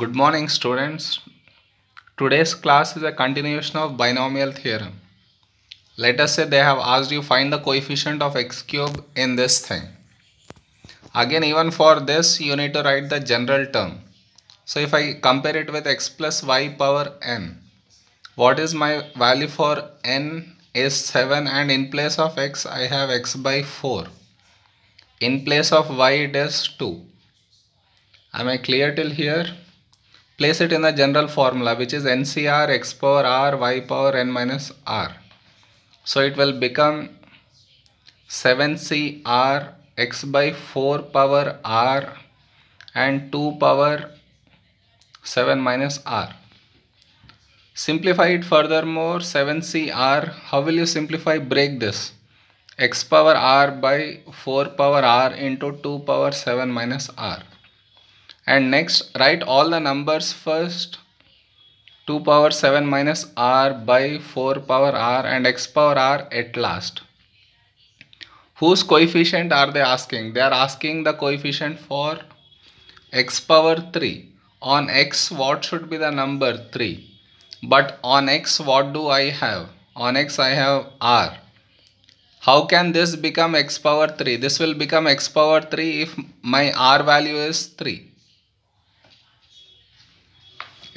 Good morning students. Today's class is a continuation of binomial theorem. Let us say they have asked you find the coefficient of x cube in this thing. Again even for this you need to write the general term. So if I compare it with x plus y power n. What is my value for n is 7 and in place of x I have x by 4. In place of y it is 2. Am I clear till here? place it in the general formula which is NCR x power r y power n minus r. So it will become 7CR x by 4 power r and 2 power 7 minus r. Simplify it furthermore 7CR how will you simplify break this? x power r by 4 power r into 2 power 7 minus r and next write all the numbers first 2 power 7 minus r by 4 power r and x power r at last whose coefficient are they asking they are asking the coefficient for x power 3 on x what should be the number 3 but on x what do i have on x i have r how can this become x power 3 this will become x power 3 if my r value is 3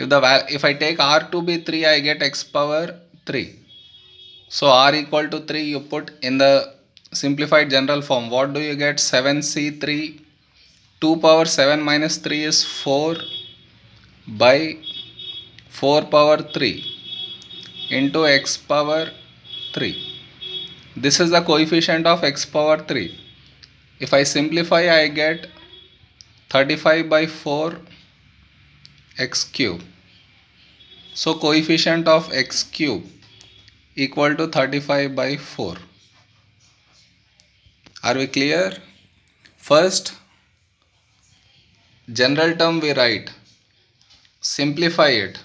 if, the, if I take r to be 3, I get x power 3. So r equal to 3 you put in the simplified general form. What do you get? 7c3 2 power 7 minus 3 is 4 by 4 power 3 into x power 3. This is the coefficient of x power 3. If I simplify I get 35 by 4 x cube. So coefficient of x cube equal to 35 by 4. Are we clear? First general term we write. Simplify it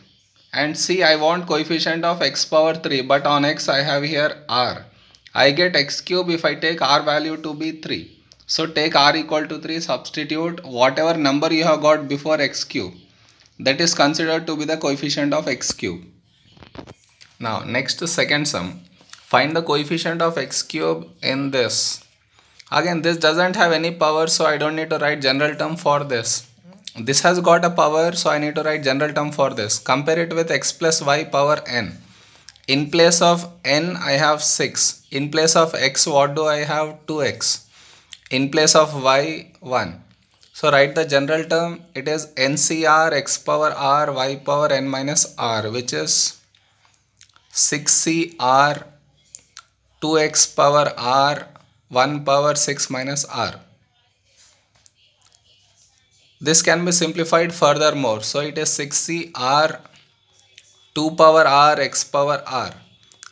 and see I want coefficient of x power 3 but on x I have here r. I get x cube if I take r value to be 3. So take r equal to 3 substitute whatever number you have got before x cube that is considered to be the coefficient of x cube. Now next second sum, find the coefficient of x cube in this. Again this doesn't have any power so I don't need to write general term for this. This has got a power so I need to write general term for this. Compare it with x plus y power n. In place of n I have 6. In place of x what do I have? 2x. In place of y 1 so write the general term. It is NCR x power r y power n minus r which is 6CR 2x power r 1 power 6 minus r. This can be simplified furthermore. So it is 6CR 2 power r x power r.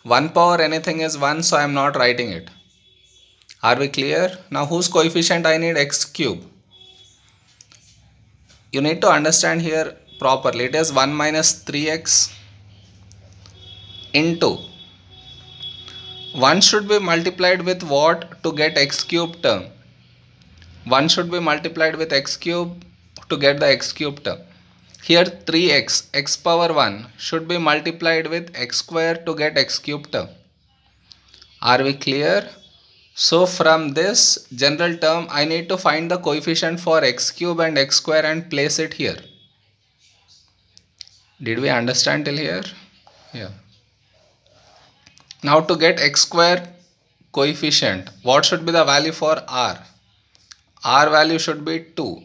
1 power anything is 1 so I am not writing it. Are we clear? Now whose coefficient I need x cube? you need to understand here properly it is 1 minus 3x into 1 should be multiplied with what to get x cube term 1 should be multiplied with x cube to get the x cube term here 3x x power 1 should be multiplied with x square to get x cube term are we clear so from this general term, I need to find the coefficient for x cube and x square and place it here. Did we understand till here? Yeah. Now to get x square coefficient, what should be the value for r? r value should be 2.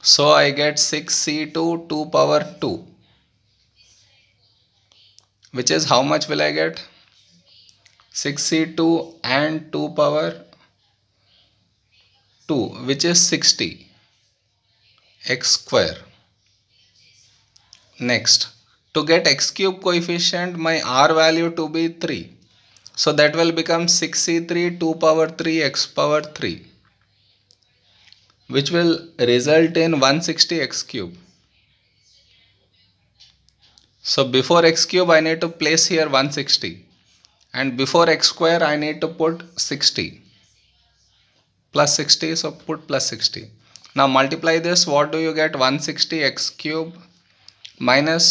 So I get 6c2 2 power 2. Which is how much will I get? 62 and 2 power 2 which is 60 x square. Next to get x cube coefficient my r value to be 3. So that will become 63 2 power 3 x power 3 which will result in 160 x cube. So before x cube I need to place here 160 and before x square I need to put 60 plus 60 so put plus 60 now multiply this what do you get 160 x cube minus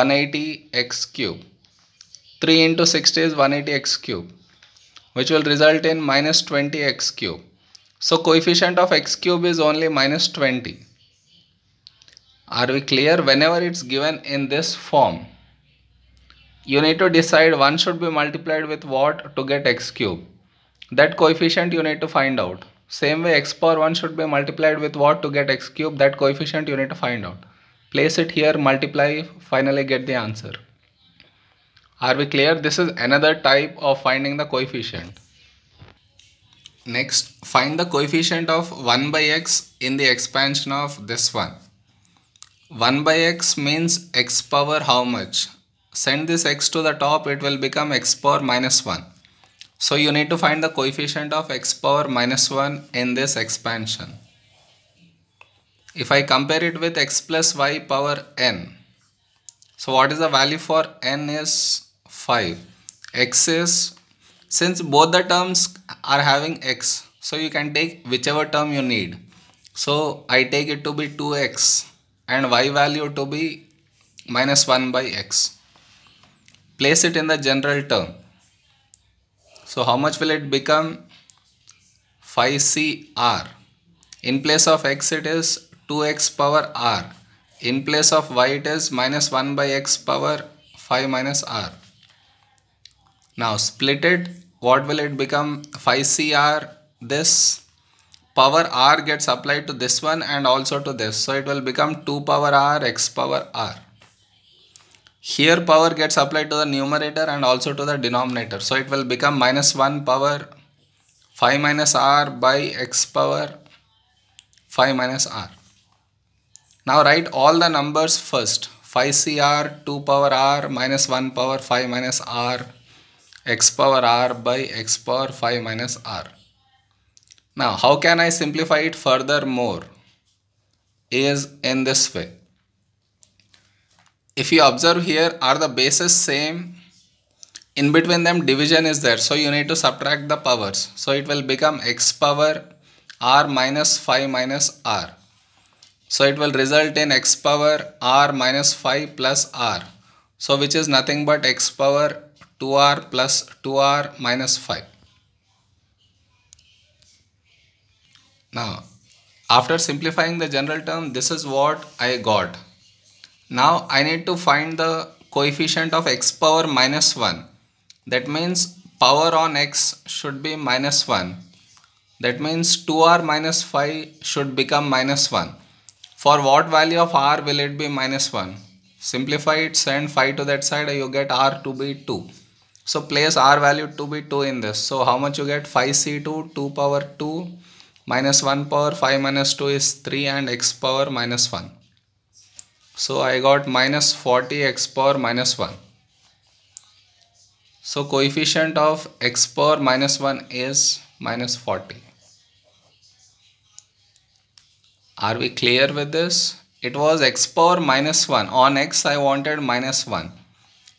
180 x cube 3 into 60 is 180 x cube which will result in minus 20 x cube so coefficient of x cube is only minus 20 are we clear whenever it's given in this form you need to decide 1 should be multiplied with what to get x cube. That coefficient you need to find out. Same way x power 1 should be multiplied with what to get x cube. That coefficient you need to find out. Place it here, multiply, finally get the answer. Are we clear? This is another type of finding the coefficient. Next, find the coefficient of 1 by x in the expansion of this one. 1 by x means x power how much? send this x to the top it will become x power minus 1. So you need to find the coefficient of x power minus 1 in this expansion. If I compare it with x plus y power n. So what is the value for n is 5. x is since both the terms are having x so you can take whichever term you need. So I take it to be 2x and y value to be minus 1 by x place it in the general term. So how much will it become? 5CR. In place of x it is 2x power r. In place of y it is minus 1 by x power 5 minus r. Now split it. What will it become? 5CR. This power r gets applied to this one and also to this. So it will become 2 power r x power r. Here power gets applied to the numerator and also to the denominator. So it will become minus 1 power 5 minus r by x power 5 minus r. Now write all the numbers first. 5cr, 2 power r, minus 1 power 5 minus r, x power r by x power 5 minus r. Now how can I simplify it further more? Is in this way if you observe here are the bases same in between them division is there so you need to subtract the powers so it will become x power r minus 5 minus r so it will result in x power r minus 5 plus r so which is nothing but x power 2r plus 2r minus 5 now after simplifying the general term this is what I got now I need to find the coefficient of x power minus 1. That means power on x should be minus 1. That means 2r minus 5 should become minus 1. For what value of r will it be minus 1? Simplify it, send 5 to that side, you get r to be 2. So place r value to be 2 in this. So how much you get? 5c2, 2 power 2 minus 1 power 5 minus 2 is 3 and x power minus 1. So I got minus 40x power minus 1. So coefficient of x power minus 1 is minus 40. Are we clear with this? It was x power minus 1. On x I wanted minus 1.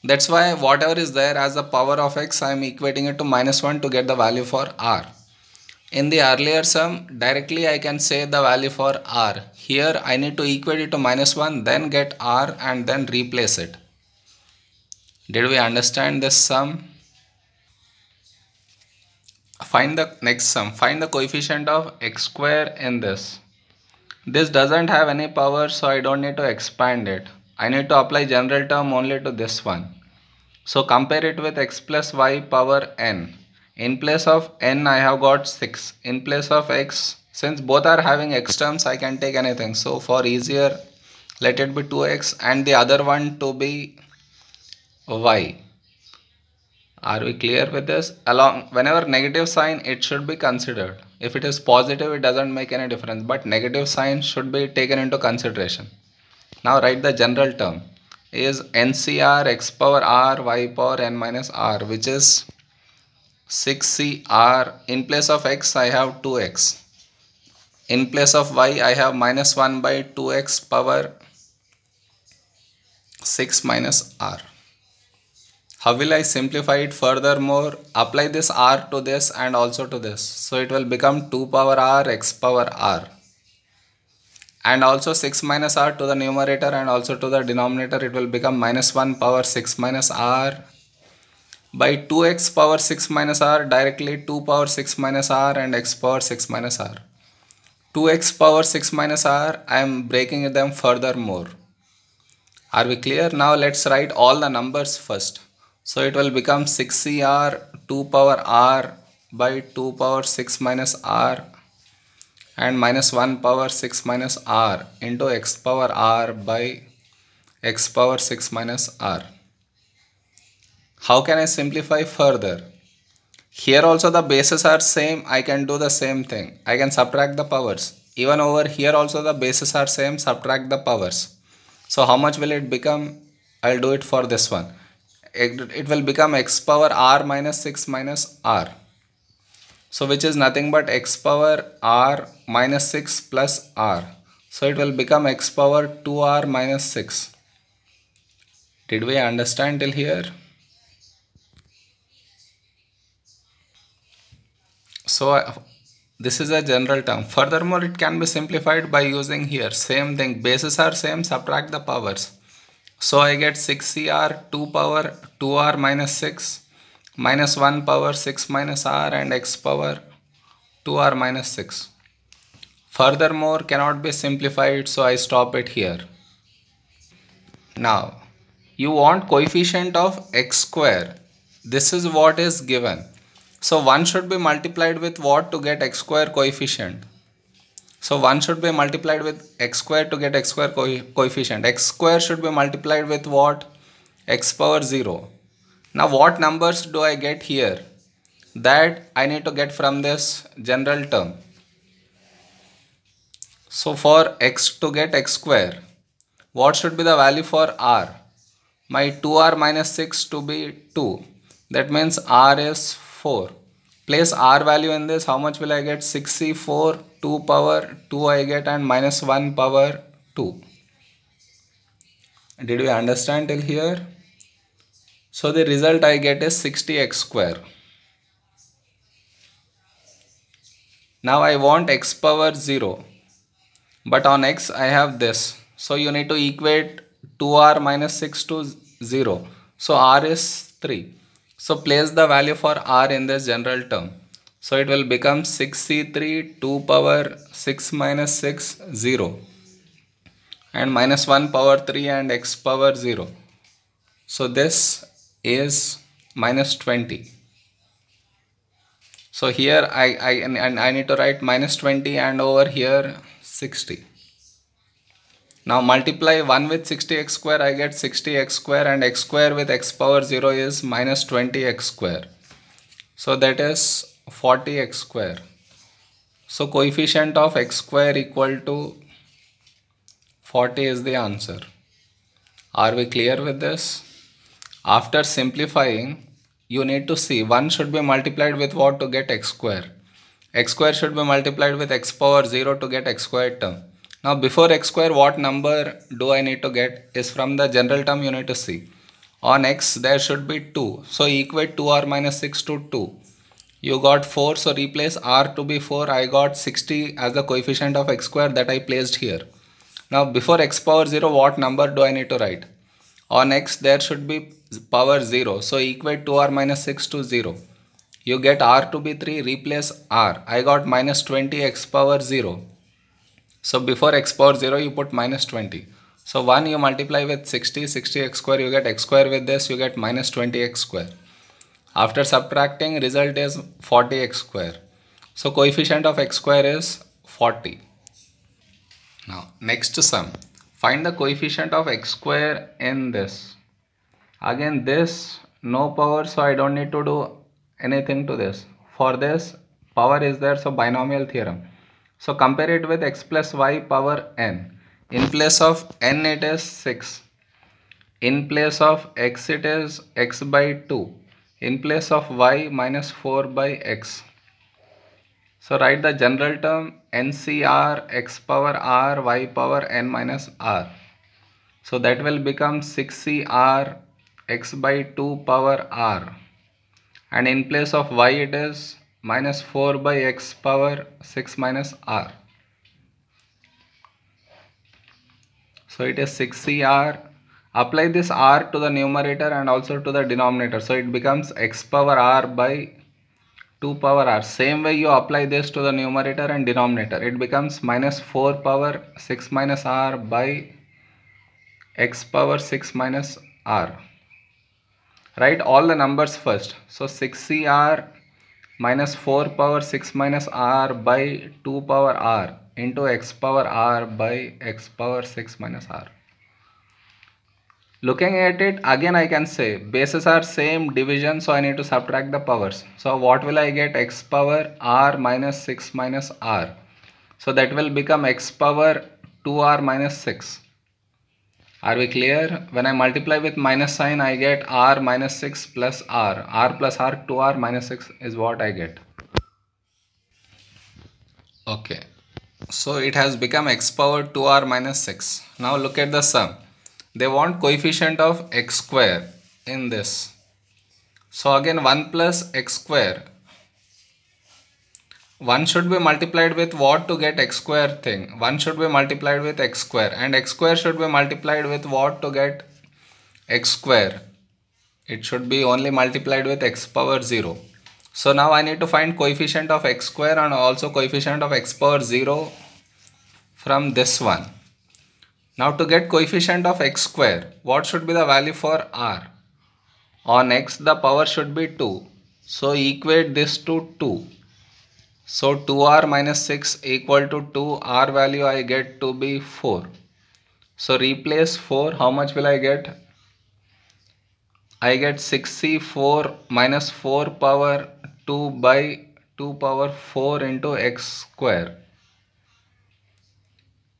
That's why whatever is there as the power of x I am equating it to minus 1 to get the value for r. In the earlier sum, directly I can say the value for r. Here I need to equate it to minus 1, then get r and then replace it. Did we understand this sum? Find the next sum. Find the coefficient of x square in this. This doesn't have any power so I don't need to expand it. I need to apply general term only to this one. So compare it with x plus y power n in place of n I have got 6 in place of x since both are having x terms I can take anything so for easier let it be 2x and the other one to be y are we clear with this along whenever negative sign it should be considered if it is positive it doesn't make any difference but negative sign should be taken into consideration now write the general term is ncr x power r y power n minus r which is 6cr. In place of x, I have 2x. In place of y, I have minus 1 by 2x power 6 minus r. How will I simplify it furthermore? Apply this r to this and also to this. So it will become 2 power r x power r. And also 6 minus r to the numerator and also to the denominator it will become minus 1 power 6 minus r by 2x power 6 minus r directly 2 power 6 minus r and x power 6 minus r. 2x power 6 minus r I am breaking them furthermore. Are we clear? Now let's write all the numbers first. So it will become 6cr 2 power r by 2 power 6 minus r and minus 1 power 6 minus r into x power r by x power 6 minus r. How can I simplify further? Here also the bases are same. I can do the same thing. I can subtract the powers. Even over here also the bases are same. Subtract the powers. So how much will it become? I'll do it for this one. It, it will become x power r minus 6 minus r. So which is nothing but x power r minus 6 plus r. So it will become x power 2r minus 6. Did we understand till here? So I, this is a general term. Furthermore, it can be simplified by using here. Same thing. Bases are same. Subtract the powers. So I get 6CR 2 power 2R minus 6 minus 1 power 6 minus R and X power 2R minus 6. Furthermore, cannot be simplified. So I stop it here. Now, you want coefficient of X square. This is what is given. So 1 should be multiplied with what to get x square coefficient? So 1 should be multiplied with x square to get x square co coefficient. x square should be multiplied with what? x power 0. Now what numbers do I get here? That I need to get from this general term. So for x to get x square, what should be the value for r? My 2r minus 6 to be 2. That means r is 4. Place r value in this. How much will I get? 64, 2 power 2 I get and minus 1 power 2. Did we understand till here? So the result I get is 60x square. Now I want x power 0. But on x I have this. So you need to equate 2r minus 6 to 0. So r is 3. So place the value for r in this general term. So it will become 6c3 2 power 6 minus 6 0 and minus 1 power 3 and x power 0. So this is minus 20. So here I, I, and I need to write minus 20 and over here 60. Now multiply 1 with 60x square, I get 60x square and x square with x power 0 is minus 20x square. So that is 40x square. So coefficient of x square equal to 40 is the answer. Are we clear with this? After simplifying, you need to see 1 should be multiplied with what to get x square. x square should be multiplied with x power 0 to get x square term. Now before x square what number do I need to get is from the general term you need to see. On x there should be 2. So equate 2r minus 6 to 2. You got 4 so replace r to be 4. I got 60 as the coefficient of x square that I placed here. Now before x power 0 what number do I need to write? On x there should be power 0. So equate 2r minus 6 to 0. You get r to be 3 replace r. I got minus 20 x power 0 so before x power 0 you put minus 20. So 1 you multiply with 60, 60 x square you get x square with this you get minus 20 x square. After subtracting result is 40 x square. So coefficient of x square is 40. Now next sum. Find the coefficient of x square in this. Again this no power so I don't need to do anything to this. For this power is there so binomial theorem. So compare it with x plus y power n. In place of n it is 6. In place of x it is x by 2. In place of y minus 4 by x. So write the general term ncr x power r y power n minus r. So that will become 6cr x by 2 power r. And in place of y it is minus 4 by x power 6 minus r. So it is 6cr. Apply this r to the numerator and also to the denominator. So it becomes x power r by 2 power r. Same way you apply this to the numerator and denominator. It becomes minus 4 power 6 minus r by x power 6 minus r. Write all the numbers first. So 6cr minus 4 power 6 minus r by 2 power r into x power r by x power 6 minus r. Looking at it again I can say bases are same division so I need to subtract the powers. So what will I get x power r minus 6 minus r. So that will become x power 2r minus 6. Are we clear? When I multiply with minus sign, I get r minus 6 plus r. r plus r, 2r minus 6 is what I get. Okay. So it has become x power 2r minus 6. Now look at the sum. They want coefficient of x square in this. So again 1 plus x square 1 should be multiplied with what to get x square thing? 1 should be multiplied with x square and x square should be multiplied with what to get x square? It should be only multiplied with x power 0. So now I need to find coefficient of x square and also coefficient of x power 0 from this one. Now to get coefficient of x square, what should be the value for r? On x the power should be 2. So equate this to 2 so 2r minus 6 equal to 2 r value I get to be 4. So replace 4 how much will I get? I get 6c4 minus 4 power 2 by 2 power 4 into x square.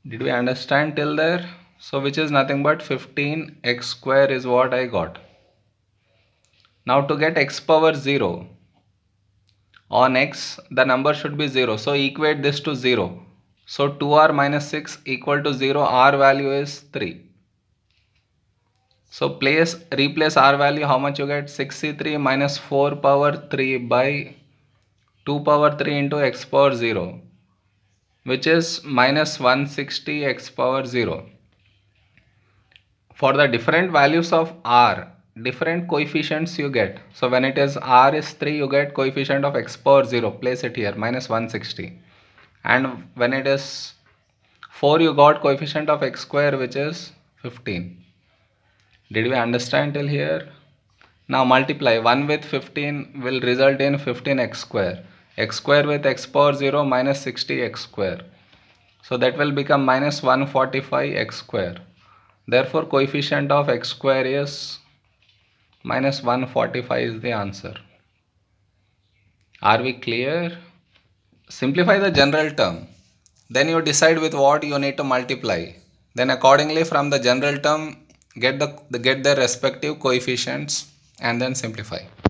Did we understand till there? So which is nothing but 15 x square is what I got. Now to get x power 0 on x the number should be 0 so equate this to 0 so 2r minus 6 equal to 0 r value is 3 so place replace r value how much you get 63 minus 4 power 3 by 2 power 3 into x power 0 which is minus 160 x power 0 for the different values of r different coefficients you get. So when it is R is 3, you get coefficient of x power 0. Place it here, minus 160. And when it is 4, you got coefficient of x square, which is 15. Did we understand till here? Now multiply 1 with 15 will result in 15x square. x square with x power 0 minus 60x square. So that will become minus 145x square. Therefore coefficient of x square is minus 145 is the answer. Are we clear? Simplify the general term. Then you decide with what you need to multiply. Then accordingly from the general term, get the get the respective coefficients and then simplify.